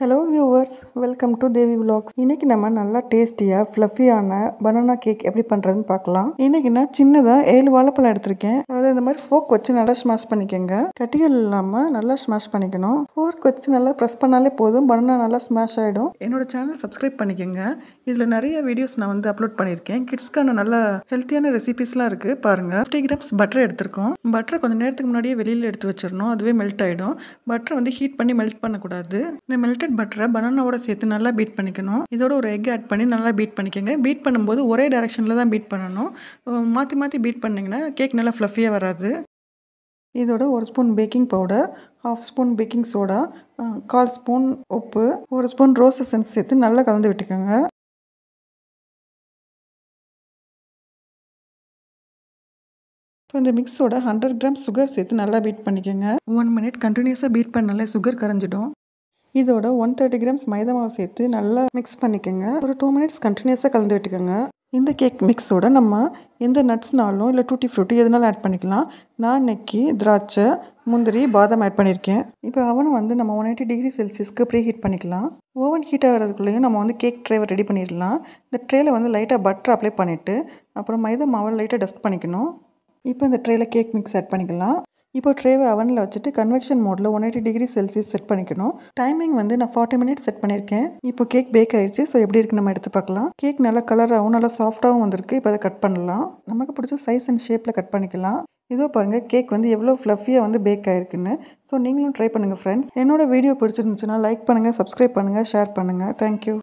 hello viewers welcome to Devi vlogs இன்னைக்கு நம்ம நல்லா டேஸ்டியாக ஃப்ளஃபியான பனானா கேக் எப்படி பண்ணுறதுன்னு பார்க்கலாம் இன்னைக்கு நான் சின்னதாக ஏழு வாழைப்பழம் எடுத்திருக்கேன் அதாவது இந்த மாதிரி ஃபோர்க் வச்சு நல்லா ஸ்மாஷ் பண்ணிக்கோங்க கட்டிகள் இல்லாமல் நல்லா ஸ்மாஷ் பண்ணிக்கணும் ஃபோர்க் வச்சு நல்லா ப்ரெஸ் பண்ணாலே போதும் பனானா நல்லா ஸ்மாஷ் ஆகிடும் என்னோட சேனல் சப்ஸ்கிரைப் பண்ணிக்கோங்க இதில் நிறைய வீடியோஸ் நான் வந்து அப்லோட் பண்ணியிருக்கேன் கிட்ஸ்க்கான நல்ல ஹெல்த்தியான ரெசிபிஸ்லாம் இருக்குது பாருங்கள் ஃபிஃப்டி கிராம்ஸ் பட்டர் எடுத்திருக்கோம் பட்டரை கொஞ்சம் நேரத்துக்கு முன்னாடியே வெளியில் எடுத்து வச்சிடணும் அதுவே மெல்ட் ஆகிடும் பட்டரை வந்து ஹீட் பண்ணி மெல்ட் பண்ணக்கூடாது இந்த மெல்ட் melted பட்டரை பனானாவோட சேர்த்து நல்லா பீட் பண்ணிக்கணும் இதோட ஒரு எக் ஆட் பண்ணி நல்லா பீட் பண்ணிக்கோங்க பீட் பண்ணும்போது ஒரே டைரெக்ஷனில் தான் பீட் பண்ணணும் மாற்றி மாற்றி பீட் பண்ணிங்கன்னா கேக் நல்லா ஃப்ளஃபியாக வராது இதோட ஒரு spoon baking powder half spoon baking soda கால் ஸ்பூன் உப்பு ஒரு ஸ்பூன் ரோஸ் சேர்த்து நல்லா கலந்து விட்டுக்கோங்க இப்போ இந்த மிக்ஸோட ஹண்ட்ரட் கிராம் சுகர் சேர்த்து நல்லா பீட் பண்ணிக்கோங்க ஒன் மினிட் கண்டினியூஸாக பீட் பண்ணாலே சுகர் கரைஞ்சிடும் இதோட ஒன் தேர்ட்டி கிராம்ஸ் மைதா மாவு சேர்த்து நல்லா மிக்ஸ் பண்ணிக்கோங்க ஒரு டூ மினிட்ஸ் கண்டினியூஸாக கலந்து விட்டுக்கோங்க இந்த கேக் மிக்ஸோட நம்ம எந்த நட்ஸ்னாலும் இல்லை டூட்டி ஃப்ரூட்டி எதுனாலும் ஆட் பண்ணிக்கலாம் நான் நெக்கி திராட்சை முந்திரி பாதாம் ஆட் பண்ணியிருக்கேன் இப்போ அவனை வந்து நம்ம ஒன் எயிட்டி டிகிரி செல்சியஸ்க்கு ப்ரீ ஹீட் பண்ணிக்கலாம் ஓவன் ஹீட் ஆகிறதுக்குள்ளேயும் நம்ம வந்து கேக் ட்ரேவை ரெடி பண்ணிடலாம் இந்த ட்ரேல வந்து லைட்டாக பட்டர் அப்ளை பண்ணிவிட்டு அப்புறம் மைதா மாவை லைட்டாக டஸ்ட் பண்ணிக்கணும் இப்போ இந்த ட்ரேல கேக் மிக்ஸ் ஆட் பண்ணிக்கலாம் இப்போ ட்ரேவை அவனில் வச்சுட்டு கன்வெக்ஷன் மோடில் one eighty degree Celsius set பண்ணிக்கணும் டைமிங் வந்து நான் ஃபார்ட்டி மினிட்ஸ் செட் பண்ணியிருக்கேன் இப்போ கேக் பேக் ஆயிடுச்சு ஸோ எப்படி இருக்கு நம்ம எடுத்து பார்க்கலாம் கேக் நல்லா கலராகவும் நல்லா சாஃப்டாகவும் வந்திருக்கு இப்போ அதை கட் பண்ணலாம் நமக்கு பிடிச்ச சைஸ் அண்ட் ஷேப்பில் கட் பண்ணிக்கலாம் இதோ பாருங்கள் கேக் வந்து எவ்வளோ ஃப்ளஃபியாக வந்து பேக் ஆகிருக்குன்னு ஸோ நீங்களும் ட்ரை பண்ணுங்கள் ஃப்ரெண்ட்ஸ் என்னோடய வீடியோ பிடிச்சிருந்துச்சுன்னா லைக் பண்ணுங்கள் சப்ஸ்கிரைப் பண்ணுங்கள் ஷேர் பண்ணுங்கள் தேங்க்யூ